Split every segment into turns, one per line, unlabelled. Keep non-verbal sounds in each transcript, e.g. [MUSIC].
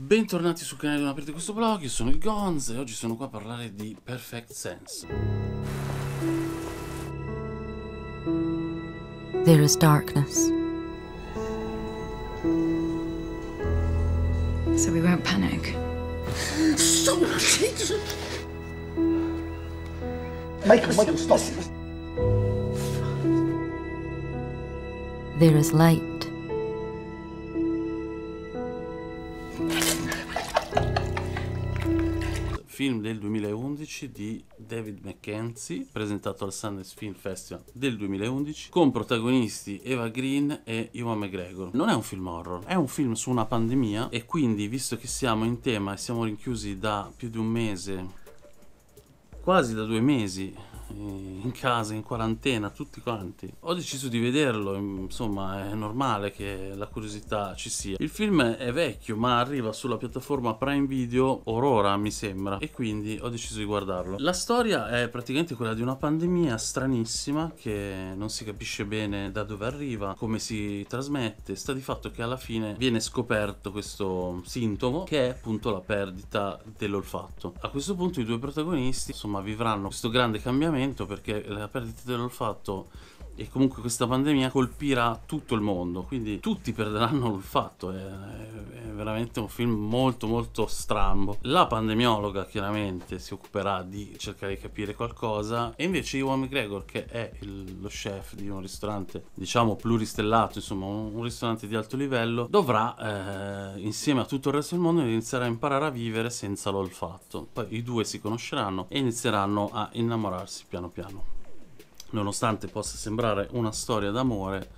Bentornati sul canale Non aprite questo blog, io sono il Gonz e oggi sono qua a parlare di Perfect Sense. There is darkness. So we won't panic. So Michael, Michael, stop. There is light. film del 2011 di David McKenzie, presentato al Sundance Film Festival del 2011, con protagonisti Eva Green e Iwan McGregor. Non è un film horror, è un film su una pandemia e quindi, visto che siamo in tema e siamo rinchiusi da più di un mese, quasi da due mesi, eh, in casa, in quarantena, tutti quanti. Ho deciso di vederlo, insomma è normale che la curiosità ci sia. Il film è vecchio ma arriva sulla piattaforma Prime Video Aurora mi sembra e quindi ho deciso di guardarlo. La storia è praticamente quella di una pandemia stranissima che non si capisce bene da dove arriva, come si trasmette, sta di fatto che alla fine viene scoperto questo sintomo che è appunto la perdita dell'olfatto. A questo punto i due protagonisti insomma vivranno questo grande cambiamento lamento perché la perdita dell'olfatto e comunque questa pandemia colpirà tutto il mondo, quindi tutti perderanno l'olfatto, è, è, veramente un film molto molto strambo. La pandemiologa chiaramente si occuperà di cercare di capire qualcosa e invece Iwan McGregor che è il, lo chef di un ristorante diciamo pluristellato, insomma un, un ristorante di alto livello, dovrà eh, insieme a tutto il resto del mondo iniziare a imparare a vivere senza l'olfatto. Poi i due si conosceranno e inizieranno a innamorarsi piano piano nonostante possa sembrare una storia d'amore,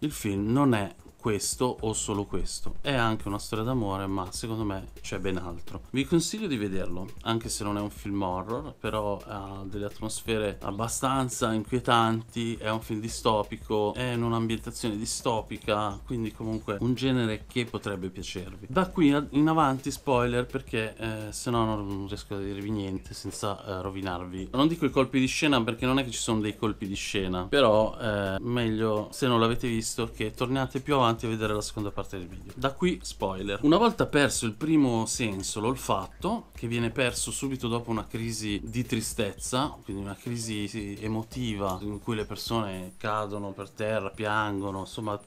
il film non è questo o solo questo. È anche una storia d'amore, ma secondo me c'è ben altro. Vi consiglio di vederlo, anche se non è un film horror, però ha delle atmosfere abbastanza inquietanti, è un film distopico, è in un'ambientazione distopica, quindi comunque un genere che potrebbe piacervi. Da qui in avanti spoiler perché eh, se no non riesco a dirvi niente senza eh, rovinarvi. Non dico i colpi di scena perché non è che ci sono dei colpi di scena, però eh, meglio se non l'avete visto che tornate più avanti avanti a vedere la seconda parte del video. Da qui spoiler. Una volta perso il primo senso, l'olfatto, che viene perso subito dopo una crisi di tristezza, quindi una crisi emotiva in cui le persone cadono per terra, piangono, insomma,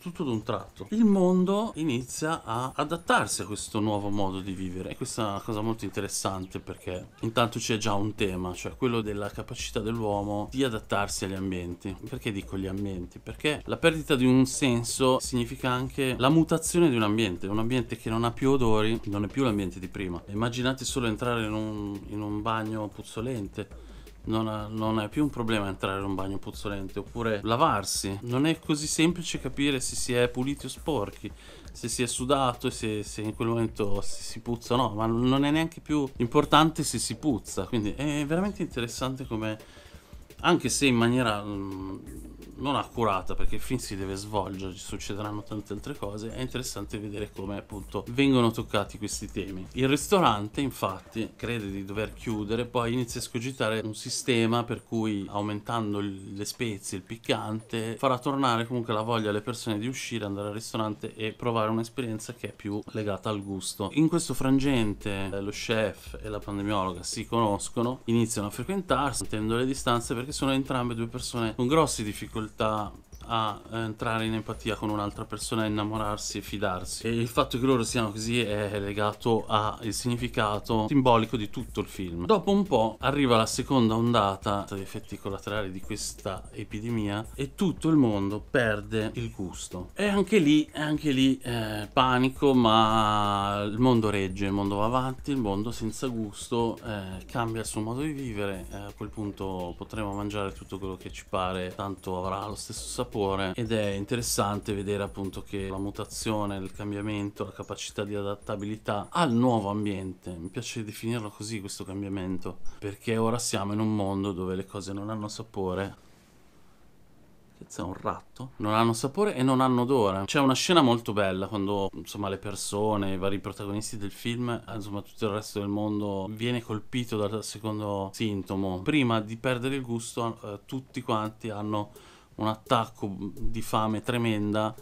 tutto d'un tratto. Il mondo inizia a adattarsi a questo nuovo modo di vivere e questa è una cosa molto interessante perché intanto c'è già un tema, cioè quello della capacità dell'uomo di adattarsi agli ambienti. Perché dico gli ambienti? Perché la perdita di un senso significa anche la mutazione di un ambiente, un ambiente che non ha più odori, non è più l'ambiente di prima. Immaginate solo entrare in un, in un bagno puzzolente. Non, ha, non, è più un problema entrare in un bagno puzzolente oppure lavarsi. Non è così semplice capire se si è puliti o sporchi, se si è sudato e se, se, in quel momento si puzza o no, ma non è neanche più importante se si puzza. Quindi è veramente interessante come anche se in maniera mh, mm, non accurata perché il film si deve svolgere, ci succederanno tante altre cose, è interessante vedere come appunto vengono toccati questi temi. Il ristorante infatti crede di dover chiudere, poi inizia a escogitare un sistema per cui aumentando le spezie, il piccante, farà tornare comunque la voglia alle persone di uscire, andare al ristorante e provare un'esperienza che è più legata al gusto. In questo frangente eh, lo chef e la pandemiologa si conoscono, iniziano a frequentarsi, tenendo le distanze perché sono entrambe due persone con grosse difficoltà a eh, entrare in empatia con un'altra persona, innamorarsi e fidarsi. E il fatto che loro siano così è legato al significato simbolico di tutto il film. Dopo un po' arriva la seconda ondata di effetti collaterali di questa epidemia e tutto il mondo perde il gusto. E anche lì, anche lì eh, panico, ma il mondo regge, il mondo va avanti, il mondo senza gusto eh, cambia il suo modo di vivere. Eh, a quel punto potremo mangiare tutto quello che ci pare, tanto avrà lo stesso sapore scalpore ed è interessante vedere appunto che la mutazione, il cambiamento, la capacità di adattabilità al nuovo ambiente, mi piace definirlo così questo cambiamento, perché ora siamo in un mondo dove le cose non hanno sapore, è un ratto. Non hanno sapore e non hanno odore. C'è una scena molto bella quando, insomma, le persone, i vari protagonisti del film, insomma, tutto il resto del mondo viene colpito dal secondo sintomo. Prima di perdere il gusto, eh, tutti quanti hanno un attacco mm, di fame tremenda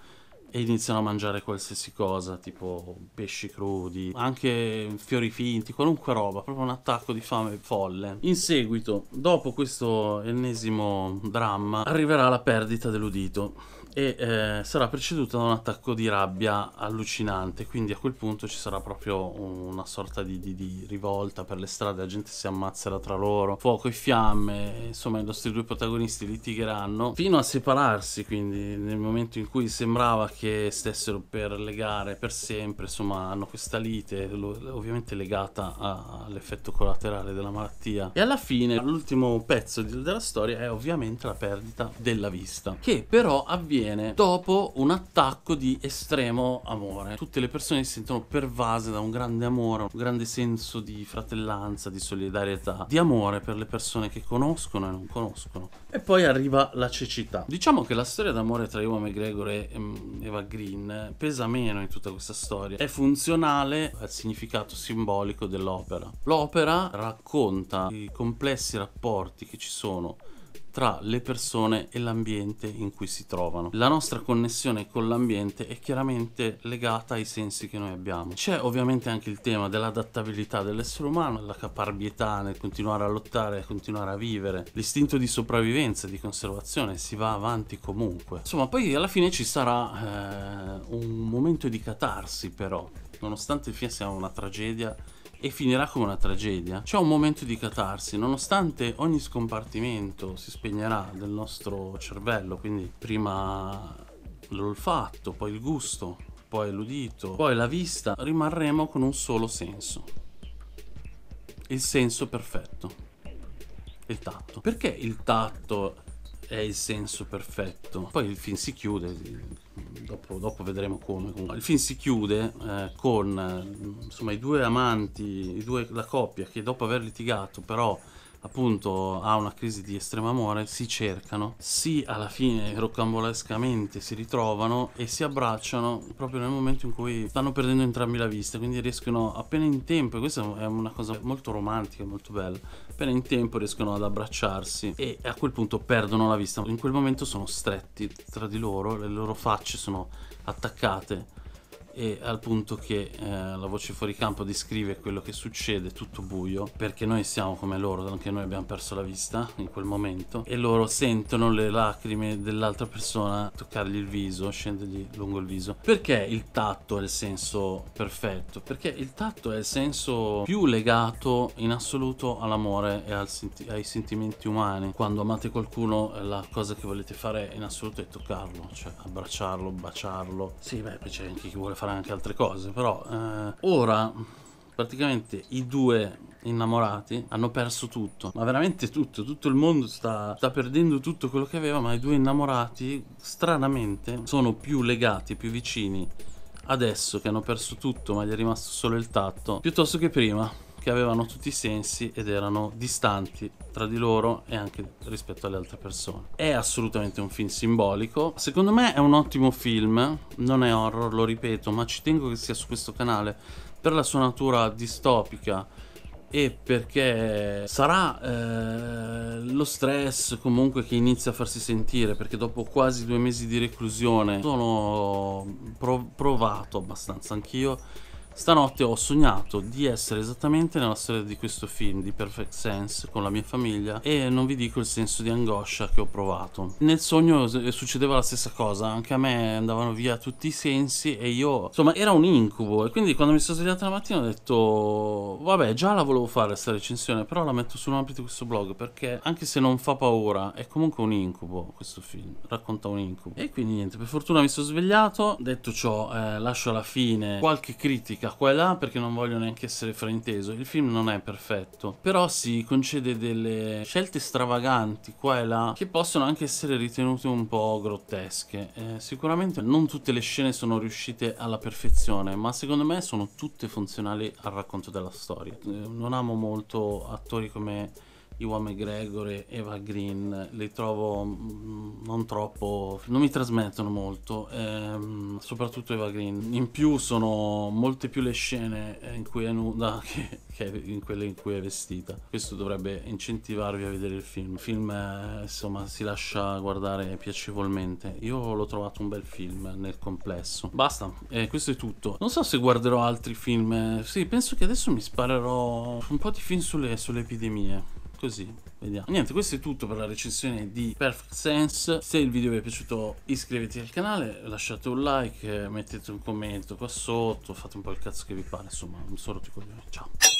e iniziano a mangiare qualsiasi cosa, tipo pesci crudi, anche fiori finti, qualunque roba, proprio un attacco di fame folle. In seguito, dopo questo ennesimo dramma, arriverà la perdita dell'udito e eh, sarà preceduta da un attacco di rabbia allucinante, quindi a quel punto ci sarà proprio una sorta di, di, di rivolta per le strade, la gente si ammazzerà tra loro, fuoco e fiamme, insomma i nostri due protagonisti litigheranno fino a separarsi, quindi nel momento in cui sembrava che stessero per legare per sempre, insomma hanno questa lite ovviamente legata all'effetto collaterale della malattia e alla fine l'ultimo pezzo della storia è ovviamente la perdita della vista, che però avviene avviene dopo un attacco di estremo amore. Tutte le persone si sentono pervase da un grande amore, un grande senso di fratellanza, di solidarietà, di amore per le persone che conoscono e non conoscono. E poi arriva la cecità. Diciamo che la storia d'amore tra Ewan McGregor e mm, Eva Green pesa meno in tutta questa storia. È funzionale al significato simbolico dell'opera. L'opera racconta i complessi rapporti che ci sono tra le persone e l'ambiente in cui si trovano. La nostra connessione con l'ambiente è chiaramente legata ai sensi che noi abbiamo. C'è ovviamente anche il tema dell'adattabilità dell'essere umano, la caparbietà nel continuare a lottare, continuare a vivere, l'istinto di sopravvivenza, di conservazione, si va avanti comunque. Insomma, poi alla fine ci sarà eh, un momento di catarsi però, nonostante il film sia una tragedia e finirà come una tragedia. C'è un momento di catarsi, nonostante ogni scompartimento si spegnerà del nostro cervello, quindi prima l'olfatto, poi il gusto, poi l'udito, poi la vista, rimarremo con un solo senso. Il senso perfetto. Il tatto. Perché il tatto è il senso perfetto? Poi il film si chiude dopo, dopo vedremo come. Comunque. Il film si chiude eh, con eh, insomma, i due amanti, i due, la coppia che dopo aver litigato però appunto ha una crisi di estremo amore, si cercano, si alla fine rocambolescamente si ritrovano e si abbracciano proprio nel momento in cui stanno perdendo entrambi la vista, quindi riescono appena in tempo, e questa è una cosa molto romantica, molto bella, appena in tempo riescono ad abbracciarsi e a quel punto perdono la vista, in quel momento sono stretti tra di loro, le loro facce sono attaccate e al punto che eh, la voce fuori campo descrive quello che succede, tutto buio, perché noi siamo come loro, anche noi abbiamo perso la vista in quel momento e loro sentono le lacrime dell'altra persona toccargli il viso, scendergli lungo il viso. Perché il tatto è il senso perfetto? Perché il tatto è il senso più legato in assoluto all'amore e al senti- ai sentimenti umani. Quando amate qualcuno eh, la cosa che volete fare in assoluto è toccarlo, cioè abbracciarlo, baciarlo. Sì, beh, c'è anche chi vuole fare fare anche altre cose, però eh, ora praticamente i due innamorati hanno perso tutto, ma veramente tutto, tutto il mondo sta, sta, perdendo tutto quello che aveva, ma i due innamorati stranamente sono più legati, più vicini adesso che hanno perso tutto ma gli è rimasto solo il tatto, piuttosto che prima che avevano tutti i sensi ed erano distanti tra di loro e anche rispetto alle altre persone. È assolutamente un film simbolico, secondo me è un ottimo film, non è horror, lo ripeto, ma ci tengo che sia su questo canale per la sua natura distopica e perché sarà eh, lo stress comunque che inizia a farsi sentire perché dopo quasi due mesi di reclusione sono prov- provato abbastanza anch'io Stanotte ho sognato di essere esattamente nella storia di questo film, di Perfect Sense, con la mia famiglia e non vi dico il senso di angoscia che ho provato. Nel sogno succedeva la stessa cosa, anche a me andavano via tutti i sensi e io, insomma, era un incubo e quindi quando mi sono svegliato la mattina ho detto, vabbè, già la volevo fare questa recensione, però la metto sull'ambito di questo blog perché anche se non fa paura è comunque un incubo questo film, racconta un incubo. E quindi niente, per fortuna mi sono svegliato, detto ciò eh, lascio alla fine qualche critica critica qua e là perché non voglio neanche essere frainteso, il film non è perfetto, però si concede delle scelte stravaganti qua e là che possono anche essere ritenute un po' grottesche. Eh, sicuramente non tutte le scene sono riuscite alla perfezione, ma secondo me sono tutte funzionali al racconto della storia. Eh, non amo molto attori come Iwa McGregor Eva Green, li trovo mm, non troppo, non mi trasmettono molto, ehm, soprattutto Eva Green. In più sono molte più le scene eh, in cui è nuda [LAUGHS] che, che in quelle in cui è vestita. Questo dovrebbe incentivarvi a vedere il film. Il film eh, insomma si lascia guardare piacevolmente. Io l'ho trovato un bel film nel complesso. Basta, eh, questo è tutto. Non so se guarderò altri film. Sì, penso che adesso mi sparerò un po' di film sulle, sulle epidemie così vediamo niente questo è tutto per la recensione di Perfect Sense se il video vi è piaciuto iscrivetevi al canale lasciate un like mettete un commento qua sotto fate un po' il cazzo che vi pare insomma un sono rotto i coglioni ciao